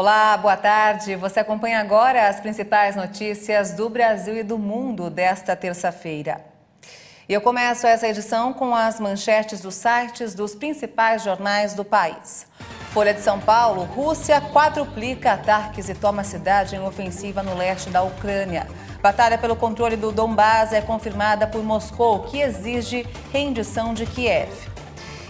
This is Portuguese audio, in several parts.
Olá, boa tarde. Você acompanha agora as principais notícias do Brasil e do mundo desta terça-feira. E eu começo essa edição com as manchetes dos sites dos principais jornais do país. Folha de São Paulo, Rússia quadruplica ataques e toma cidade em ofensiva no leste da Ucrânia. Batalha pelo controle do Donbás é confirmada por Moscou, que exige rendição de Kiev.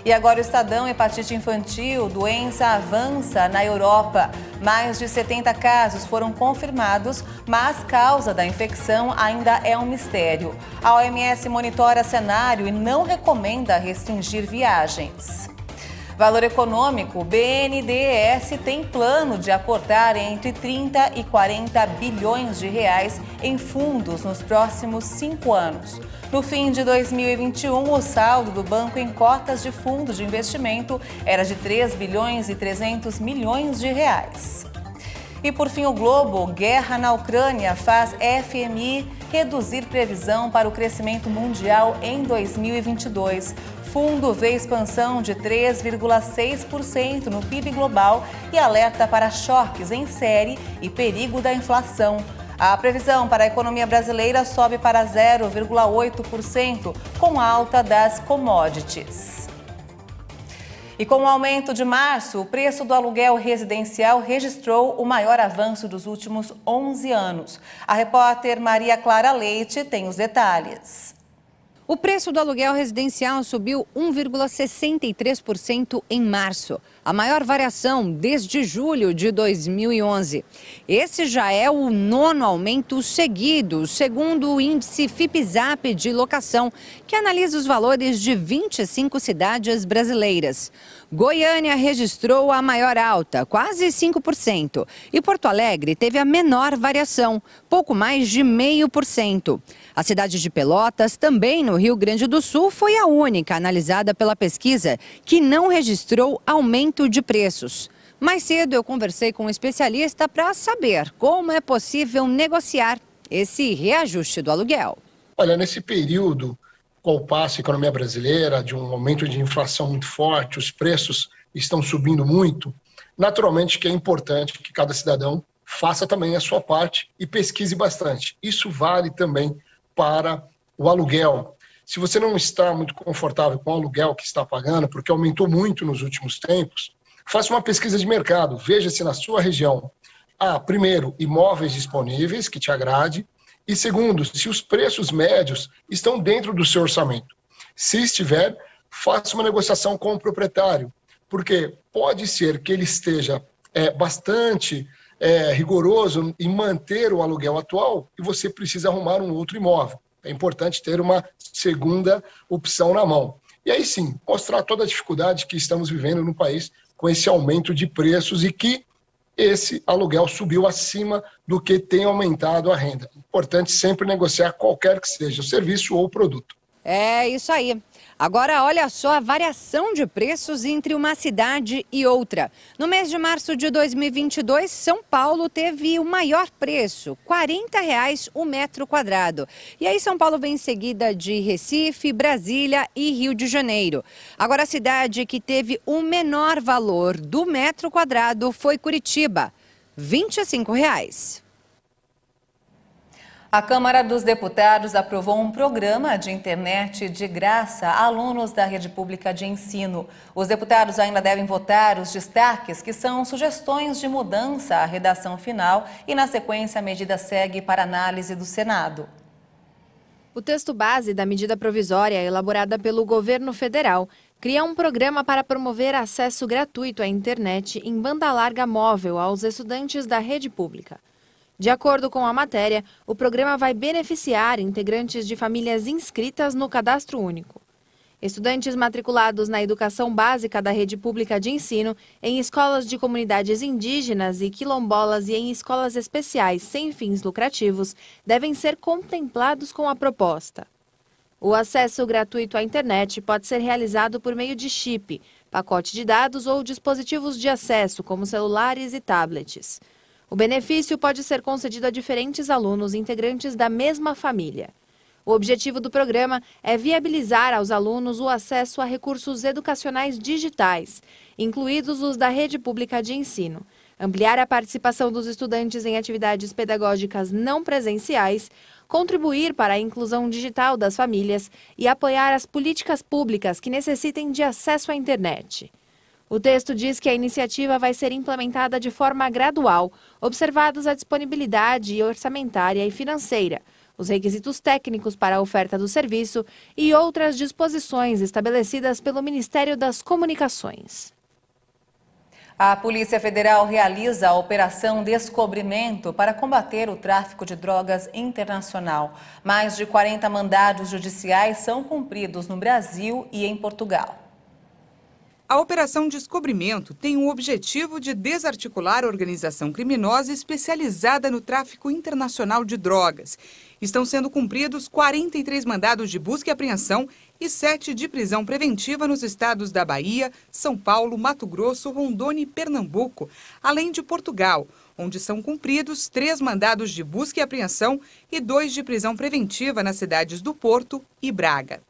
E agora o Estadão, hepatite infantil, doença avança na Europa. Mais de 70 casos foram confirmados, mas causa da infecção ainda é um mistério. A OMS monitora cenário e não recomenda restringir viagens. Valor econômico, o BNDES tem plano de aportar entre 30 e 40 bilhões de reais em fundos nos próximos cinco anos. No fim de 2021, o saldo do banco em cotas de fundos de investimento era de 3 bilhões e 300 milhões de reais. E por fim, o Globo, guerra na Ucrânia faz FMI reduzir previsão para o crescimento mundial em 2022. Fundo vê expansão de 3,6% no PIB global e alerta para choques em série e perigo da inflação. A previsão para a economia brasileira sobe para 0,8%, com alta das commodities. E com o aumento de março, o preço do aluguel residencial registrou o maior avanço dos últimos 11 anos. A repórter Maria Clara Leite tem os detalhes. O preço do aluguel residencial subiu 1,63% em março a maior variação desde julho de 2011. Esse já é o nono aumento seguido, segundo o índice Fipzap de locação, que analisa os valores de 25 cidades brasileiras. Goiânia registrou a maior alta, quase 5%, e Porto Alegre teve a menor variação, pouco mais de 0,5%. A cidade de Pelotas, também no Rio Grande do Sul, foi a única analisada pela pesquisa que não registrou aumento de preços. Mais cedo eu conversei com um especialista para saber como é possível negociar esse reajuste do aluguel. Olha, nesse período, com o passo a economia brasileira, de um aumento de inflação muito forte, os preços estão subindo muito, naturalmente que é importante que cada cidadão faça também a sua parte e pesquise bastante. Isso vale também para o aluguel. Se você não está muito confortável com o aluguel que está pagando, porque aumentou muito nos últimos tempos, faça uma pesquisa de mercado, veja se na sua região há, primeiro, imóveis disponíveis que te agrade, e segundo, se os preços médios estão dentro do seu orçamento. Se estiver, faça uma negociação com o proprietário, porque pode ser que ele esteja é, bastante é, rigoroso em manter o aluguel atual e você precisa arrumar um outro imóvel. É importante ter uma segunda opção na mão. E aí sim, mostrar toda a dificuldade que estamos vivendo no país com esse aumento de preços e que esse aluguel subiu acima do que tem aumentado a renda. Importante sempre negociar qualquer que seja o serviço ou o produto. É isso aí. Agora, olha só a variação de preços entre uma cidade e outra. No mês de março de 2022, São Paulo teve o maior preço, R$ reais o metro quadrado. E aí, São Paulo vem em seguida de Recife, Brasília e Rio de Janeiro. Agora, a cidade que teve o menor valor do metro quadrado foi Curitiba, R$ 25,00. Reais. A Câmara dos Deputados aprovou um programa de internet de graça a alunos da rede pública de ensino. Os deputados ainda devem votar os destaques, que são sugestões de mudança à redação final, e na sequência a medida segue para análise do Senado. O texto base da medida provisória, elaborada pelo governo federal, cria um programa para promover acesso gratuito à internet em banda larga móvel aos estudantes da rede pública. De acordo com a matéria, o programa vai beneficiar integrantes de famílias inscritas no cadastro único. Estudantes matriculados na educação básica da rede pública de ensino, em escolas de comunidades indígenas e quilombolas e em escolas especiais sem fins lucrativos devem ser contemplados com a proposta. O acesso gratuito à internet pode ser realizado por meio de chip, pacote de dados ou dispositivos de acesso, como celulares e tablets. O benefício pode ser concedido a diferentes alunos integrantes da mesma família. O objetivo do programa é viabilizar aos alunos o acesso a recursos educacionais digitais, incluídos os da rede pública de ensino, ampliar a participação dos estudantes em atividades pedagógicas não presenciais, contribuir para a inclusão digital das famílias e apoiar as políticas públicas que necessitem de acesso à internet. O texto diz que a iniciativa vai ser implementada de forma gradual, observadas a disponibilidade orçamentária e financeira, os requisitos técnicos para a oferta do serviço e outras disposições estabelecidas pelo Ministério das Comunicações. A Polícia Federal realiza a Operação Descobrimento para combater o tráfico de drogas internacional. Mais de 40 mandados judiciais são cumpridos no Brasil e em Portugal. A Operação Descobrimento tem o objetivo de desarticular a organização criminosa especializada no tráfico internacional de drogas. Estão sendo cumpridos 43 mandados de busca e apreensão e 7 de prisão preventiva nos estados da Bahia, São Paulo, Mato Grosso, Rondônia e Pernambuco, além de Portugal, onde são cumpridos três mandados de busca e apreensão e dois de prisão preventiva nas cidades do Porto e Braga.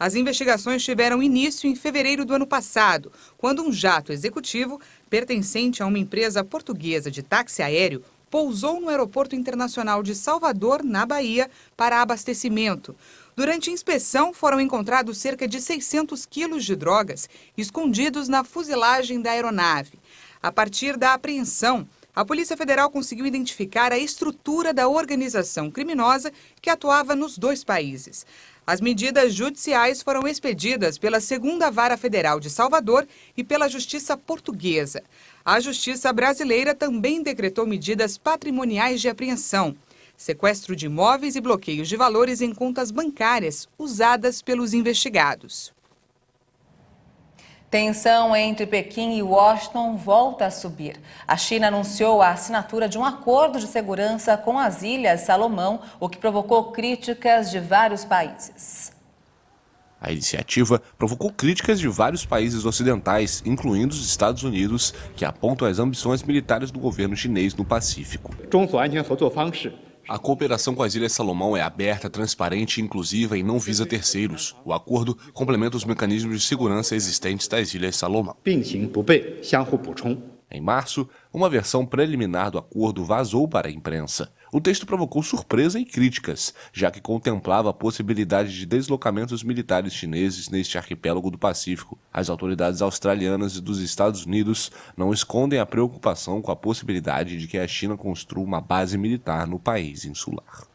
As investigações tiveram início em fevereiro do ano passado, quando um jato executivo, pertencente a uma empresa portuguesa de táxi aéreo, pousou no Aeroporto Internacional de Salvador, na Bahia, para abastecimento. Durante a inspeção, foram encontrados cerca de 600 quilos de drogas escondidos na fuselagem da aeronave. A partir da apreensão, a Polícia Federal conseguiu identificar a estrutura da organização criminosa que atuava nos dois países. As medidas judiciais foram expedidas pela Segunda Vara Federal de Salvador e pela Justiça Portuguesa. A Justiça Brasileira também decretou medidas patrimoniais de apreensão, sequestro de imóveis e bloqueios de valores em contas bancárias usadas pelos investigados. Tensão entre Pequim e Washington volta a subir. A China anunciou a assinatura de um acordo de segurança com as Ilhas Salomão, o que provocou críticas de vários países. A iniciativa provocou críticas de vários países ocidentais, incluindo os Estados Unidos, que apontam as ambições militares do governo chinês no Pacífico. A cooperação com as Ilhas Salomão é aberta, transparente, inclusiva e não visa terceiros. O acordo complementa os mecanismos de segurança existentes das Ilhas Salomão. Em março, uma versão preliminar do acordo vazou para a imprensa. O texto provocou surpresa e críticas, já que contemplava a possibilidade de deslocamentos militares chineses neste arquipélago do Pacífico. As autoridades australianas e dos Estados Unidos não escondem a preocupação com a possibilidade de que a China construa uma base militar no país insular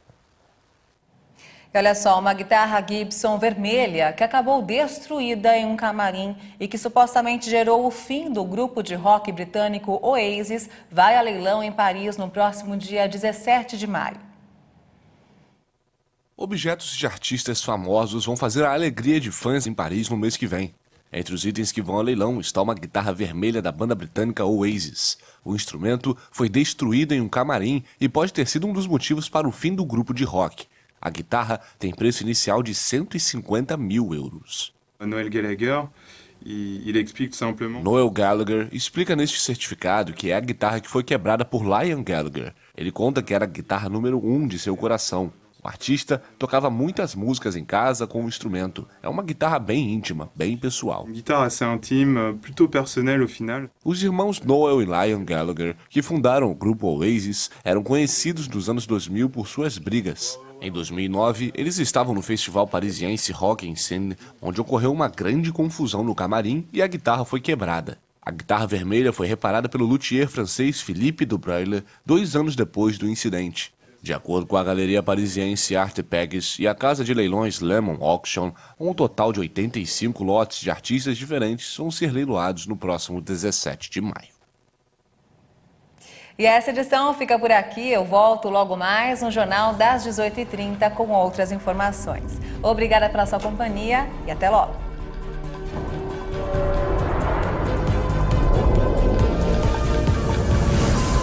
olha só, uma guitarra Gibson vermelha que acabou destruída em um camarim e que supostamente gerou o fim do grupo de rock britânico Oasis vai a leilão em Paris no próximo dia 17 de maio. Objetos de artistas famosos vão fazer a alegria de fãs em Paris no mês que vem. Entre os itens que vão a leilão está uma guitarra vermelha da banda britânica Oasis. O instrumento foi destruído em um camarim e pode ter sido um dos motivos para o fim do grupo de rock. A guitarra tem preço inicial de 150 mil euros. Noel Gallagher, ele explica simplesmente... Noel Gallagher explica neste certificado que é a guitarra que foi quebrada por Lion Gallagher. Ele conta que era a guitarra número um de seu coração. O artista tocava muitas músicas em casa com o instrumento. É uma guitarra bem íntima, bem pessoal. Guitarra assez intime, plutôt personnelle au final. Os irmãos Noel e Lion Gallagher, que fundaram o grupo Oasis, eram conhecidos nos anos 2000 por suas brigas. Em 2009, eles estavam no festival parisiense Rock in Seine, onde ocorreu uma grande confusão no camarim e a guitarra foi quebrada. A guitarra vermelha foi reparada pelo luthier francês Philippe Dubreuil dois anos depois do incidente. De acordo com a galeria parisiense Arte Pegues e a casa de leilões Lemon Auction, um total de 85 lotes de artistas diferentes vão ser leiloados no próximo 17 de maio. E essa edição fica por aqui. Eu volto logo mais no Jornal das 18h30 com outras informações. Obrigada pela sua companhia e até logo.